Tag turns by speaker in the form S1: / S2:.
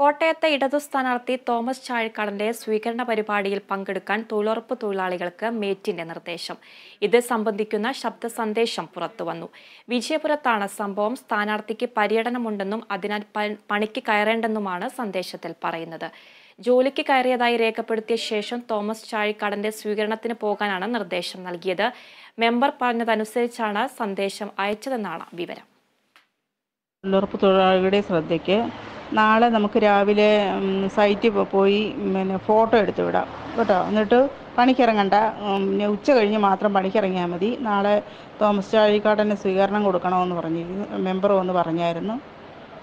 S1: കോട്ടയത്തെ ഇടതു സ്ഥാനാർത്ഥി തോമസ് ചാഴിക്കാടന്റെ സ്വീകരണ പരിപാടിയിൽ പങ്കെടുക്കാൻ തൊഴിലുറപ്പ് തൊഴിലാളികൾക്ക് മേറ്റിന്റെ നിർദ്ദേശം ഇത് സംബന്ധിക്കുന്ന ശബ്ദ സന്ദേശം പുറത്തുവന്നു വിജയപുരത്താണ് സംഭവം സ്ഥാനാർത്ഥിക്ക് പര്യടനമുണ്ടെന്നും അതിനാൽ പണിക്ക് കയറേണ്ടെന്നുമാണ് സന്ദേശത്തിൽ പറയുന്നത് ജോലിക്ക് കയറിയതായി രേഖപ്പെടുത്തിയ ശേഷം തോമസ് ചാഴിക്കാടന്റെ സ്വീകരണത്തിന് പോകാനാണ് നിർദ്ദേശം നൽകിയത് മെമ്പർ പറഞ്ഞതനുസരിച്ചാണ് സന്ദേശം അയച്ചതെന്നാണ് വിവരം
S2: തൊഴിലാളികളുടെ ശ്രദ്ധയ്ക്ക് നാളെ നമുക്ക് രാവിലെ സൈറ്റിൽ പോയി പിന്നെ ഫോട്ടോ എടുത്ത് വിടാം കേട്ടോ എന്നിട്ട് പണിക്കിറങ്ങണ്ട പിന്നെ ഉച്ച കഴിഞ്ഞ് മാത്രം പണിക്കിറങ്ങിയാൽ മതി നാളെ തോമസ് ചാഴിക്കാടന് സ്വീകരണം കൊടുക്കണമെന്ന് പറഞ്ഞിരുന്നു മെമ്പർ വന്ന് പറഞ്ഞായിരുന്നു